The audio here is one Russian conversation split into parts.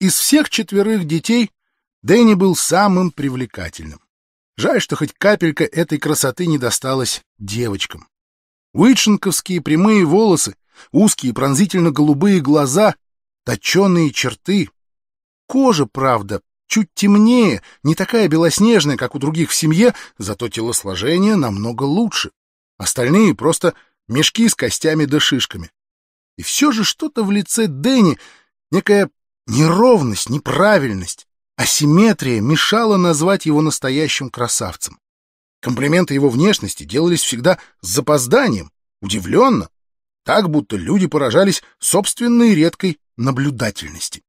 Из всех четверых детей Дэнни был самым привлекательным. Жаль, что хоть капелька этой красоты не досталась девочкам. Уитшенковские прямые волосы, узкие пронзительно-голубые глаза, точеные черты. Кожа, правда, чуть темнее, не такая белоснежная, как у других в семье, зато телосложение намного лучше. Остальные просто мешки с костями да шишками. И все же что-то в лице Дэнни, некая Неровность, неправильность, асимметрия мешала назвать его настоящим красавцем. Комплименты его внешности делались всегда с запозданием, удивленно, так будто люди поражались собственной редкой наблюдательности.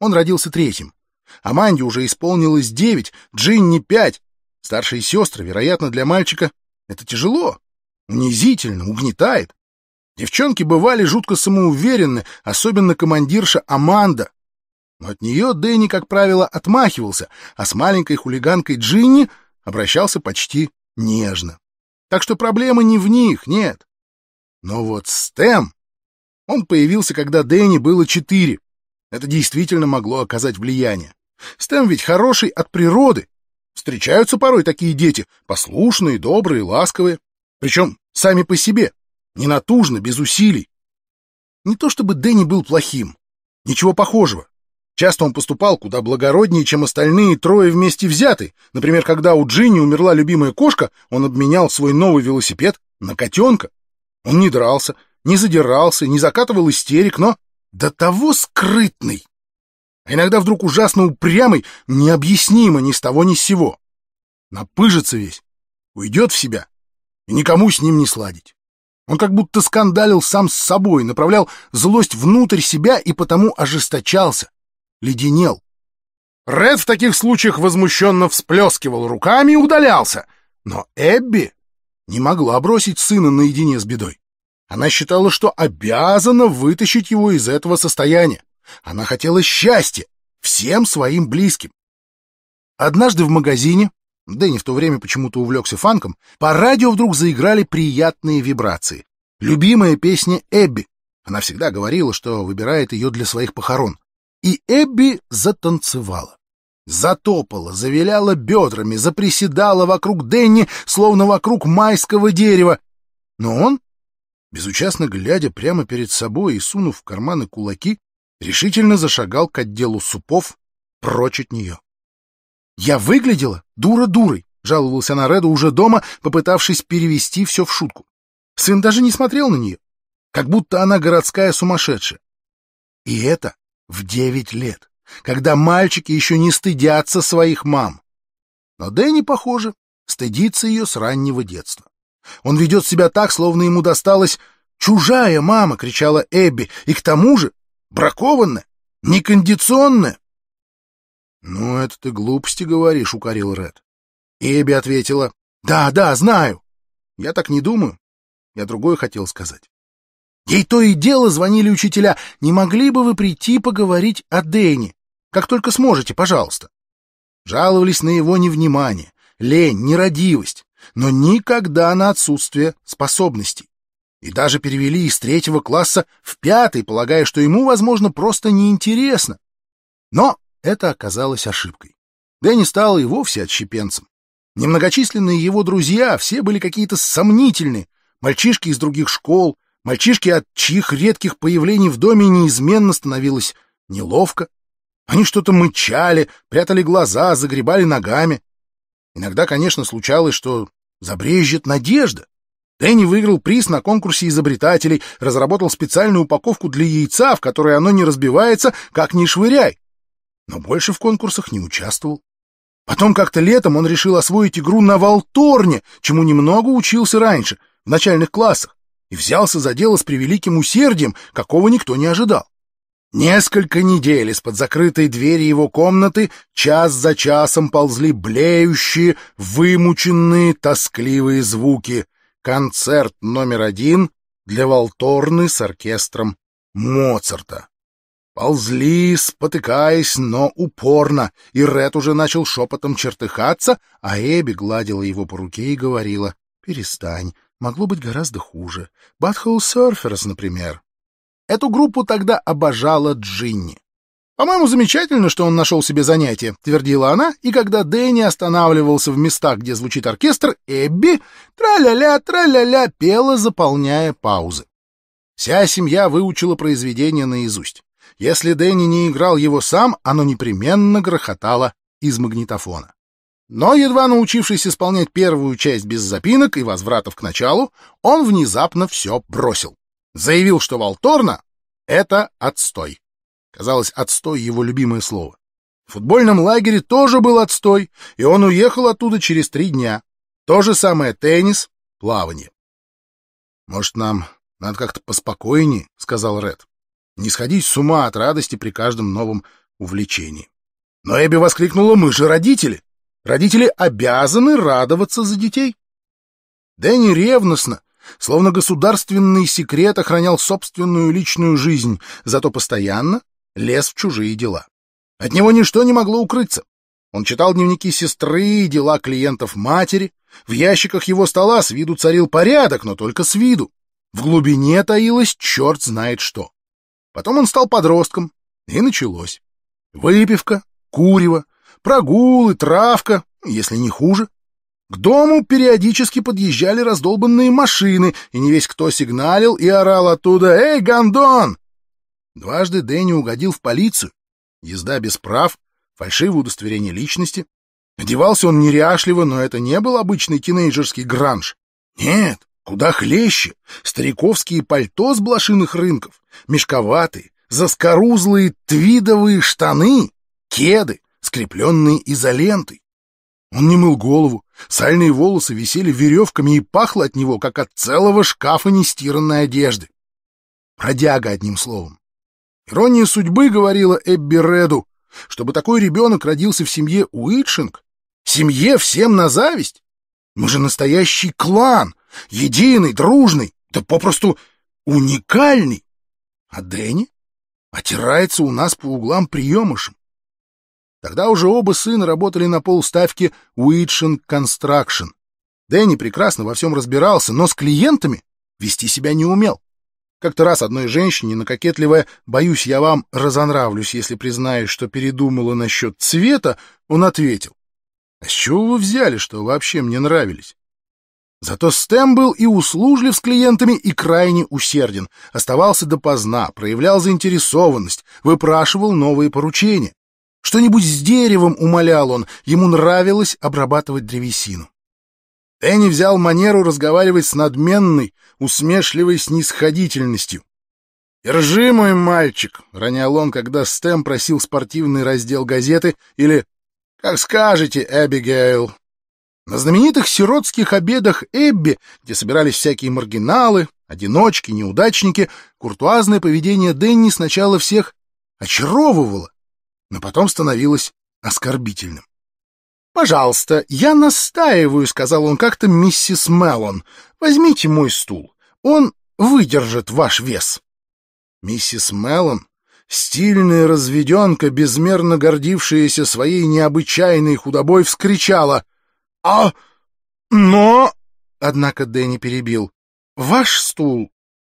Он родился третьим. Аманде уже исполнилось девять, Джинни — пять. Старшие сестры, вероятно, для мальчика это тяжело, унизительно, угнетает. Девчонки бывали жутко самоуверенны, особенно командирша Аманда. Но от нее Дэнни, как правило, отмахивался, а с маленькой хулиганкой Джинни обращался почти нежно. Так что проблема не в них, нет. Но вот Стэм... Он появился, когда Дэнни было четыре. Это действительно могло оказать влияние. Стэм ведь хороший от природы. Встречаются порой такие дети, послушные, добрые, ласковые. Причем сами по себе. Ненатужно, без усилий. Не то чтобы Дэнни был плохим. Ничего похожего. Часто он поступал куда благороднее, чем остальные трое вместе взяты. Например, когда у Джинни умерла любимая кошка, он обменял свой новый велосипед на котенка. Он не дрался, не задирался, не закатывал истерик, но до того скрытный. А иногда вдруг ужасно упрямый, необъяснимо ни с того ни с сего. Напыжится весь, уйдет в себя, и никому с ним не сладить. Он как будто скандалил сам с собой, направлял злость внутрь себя и потому ожесточался, леденел. Ред в таких случаях возмущенно всплескивал руками и удалялся. Но Эбби не могла бросить сына наедине с бедой. Она считала, что обязана вытащить его из этого состояния. Она хотела счастья всем своим близким. Однажды в магазине Дэнни в то время почему-то увлекся фанком, по радио вдруг заиграли приятные вибрации. Любимая песня Эбби. Она всегда говорила, что выбирает ее для своих похорон. И Эбби затанцевала. Затопала, завиляла бедрами, заприседала вокруг Дэнни, словно вокруг майского дерева. Но он, безучастно глядя прямо перед собой и сунув в карманы кулаки, решительно зашагал к отделу супов прочь от нее. «Я выглядела дура дурой», — жаловался она Реду уже дома, попытавшись перевести все в шутку. Сын даже не смотрел на нее, как будто она городская сумасшедшая. И это в девять лет, когда мальчики еще не стыдятся своих мам. Но Дэнни, похоже, стыдится ее с раннего детства. Он ведет себя так, словно ему досталась «чужая мама», — кричала Эбби, и к тому же бракованная, некондиционная. «Ну, это ты глупости говоришь», — укорил Ред. Эбби ответила, «Да, да, знаю». «Я так не думаю». Я другое хотел сказать. Ей то и дело звонили учителя. «Не могли бы вы прийти поговорить о Дэне? Как только сможете, пожалуйста». Жаловались на его невнимание, лень, нерадивость, но никогда на отсутствие способностей. И даже перевели из третьего класса в пятый, полагая, что ему, возможно, просто неинтересно. Но это оказалось ошибкой. Дэнни стал и вовсе отщепенцем. Немногочисленные его друзья все были какие-то сомнительные. Мальчишки из других школ, мальчишки, от чьих редких появлений в доме неизменно становилось неловко. Они что-то мычали, прятали глаза, загребали ногами. Иногда, конечно, случалось, что забрежет надежда. Дэнни выиграл приз на конкурсе изобретателей, разработал специальную упаковку для яйца, в которой оно не разбивается, как ни швыряй но больше в конкурсах не участвовал. Потом как-то летом он решил освоить игру на Волторне, чему немного учился раньше, в начальных классах, и взялся за дело с превеликим усердием, какого никто не ожидал. Несколько недель из-под закрытой двери его комнаты час за часом ползли блеющие, вымученные, тоскливые звуки. Концерт номер один для Волторны с оркестром Моцарта. Ползли, спотыкаясь, но упорно, и Ред уже начал шепотом чертыхаться, а Эбби гладила его по руке и говорила «Перестань, могло быть гораздо хуже. Батхоу Серферс, например». Эту группу тогда обожала Джинни. «По-моему, замечательно, что он нашел себе занятие», — твердила она, и когда Дэнни останавливался в местах, где звучит оркестр, Эбби тра-ля-ля, тра-ля-ля пела, заполняя паузы. Вся семья выучила произведение наизусть. Если Дэнни не играл его сам, оно непременно грохотало из магнитофона. Но, едва научившись исполнять первую часть без запинок и возвратов к началу, он внезапно все бросил. Заявил, что Волторна — это отстой. Казалось, отстой — его любимое слово. В футбольном лагере тоже был отстой, и он уехал оттуда через три дня. То же самое теннис, плавание. «Может, нам надо как-то поспокойнее?» — сказал Ред не сходить с ума от радости при каждом новом увлечении. Но Эбби воскликнула, мы же родители. Родители обязаны радоваться за детей. Дэнни ревностно, словно государственный секрет охранял собственную личную жизнь, зато постоянно лез в чужие дела. От него ничто не могло укрыться. Он читал дневники сестры и дела клиентов матери. В ящиках его стола с виду царил порядок, но только с виду. В глубине таилось черт знает что. Потом он стал подростком, и началось. Выпивка, курево, прогулы, травка, если не хуже. К дому периодически подъезжали раздолбанные машины, и не весь кто сигналил и орал оттуда «Эй, гондон!». Дважды Дэнни угодил в полицию. Езда без прав, фальшивое удостоверение личности. Одевался он неряшливо, но это не был обычный тинейджерский гранж. Нет, Куда хлеще, стариковские пальто с блошиных рынков, мешковатые, заскорузлые твидовые штаны, кеды, скрепленные изолентой. Он не мыл голову, сальные волосы висели веревками и пахло от него, как от целого шкафа нестиранной одежды. Продяга, одним словом. Ирония судьбы говорила Эбби Реду, чтобы такой ребенок родился в семье Уитшинг, семье всем на зависть. Мы же настоящий клан, единый, дружный, да попросту уникальный. А Дэнни отирается у нас по углам приемышем. Тогда уже оба сына работали на полставки Уитшин Констракшн. Дэнни прекрасно во всем разбирался, но с клиентами вести себя не умел. Как-то раз одной женщине на кокетливое «боюсь, я вам разонравлюсь, если признаюсь, что передумала насчет цвета», он ответил. «А с чего вы взяли, что вообще мне нравились? Зато Стэм был и услужлив с клиентами, и крайне усерден. Оставался допоздна, проявлял заинтересованность, выпрашивал новые поручения. Что-нибудь с деревом умолял он, ему нравилось обрабатывать древесину. Энни взял манеру разговаривать с надменной, усмешливой снисходительностью. «Держи, мой мальчик!» — ронял он, когда Стэм просил спортивный раздел газеты или «Как скажете, Эбигейл!» На знаменитых сиротских обедах Эбби, где собирались всякие маргиналы, одиночки, неудачники, куртуазное поведение Дэнни сначала всех очаровывало, но потом становилось оскорбительным. «Пожалуйста, я настаиваю», — сказал он как-то миссис Меллон. «Возьмите мой стул. Он выдержит ваш вес». Миссис Меллон, стильная разведенка, безмерно гордившаяся своей необычайной худобой, вскричала «А... но...» — однако Дэнни перебил. «Ваш стул,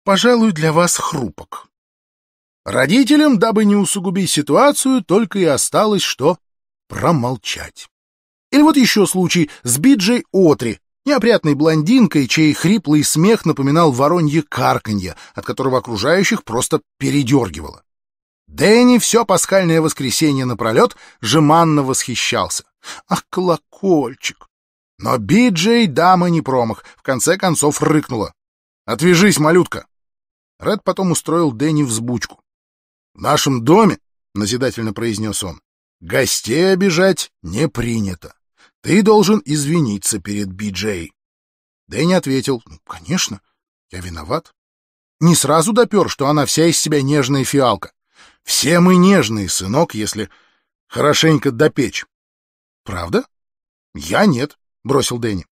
пожалуй, для вас хрупок». Родителям, дабы не усугубить ситуацию, только и осталось что промолчать. Или вот еще случай с Биджей Отри, неопрятной блондинкой, чей хриплый смех напоминал воронье карканье, от которого окружающих просто передергивало. Дэнни все пасхальное воскресенье напролет жеманно восхищался. «Ах, колокольчик! Но Биджей дама не промах, в конце концов рыкнула. «Отвяжись, малютка!» Ред потом устроил Дэнни взбучку. «В нашем доме, — назидательно произнес он, — гостей обижать не принято. Ты должен извиниться перед Биджей». Дэнни ответил, «Ну, конечно, я виноват». Не сразу допер, что она вся из себя нежная фиалка. Все мы нежные, сынок, если хорошенько допечь. Правда? Я нет бросил Дэнни.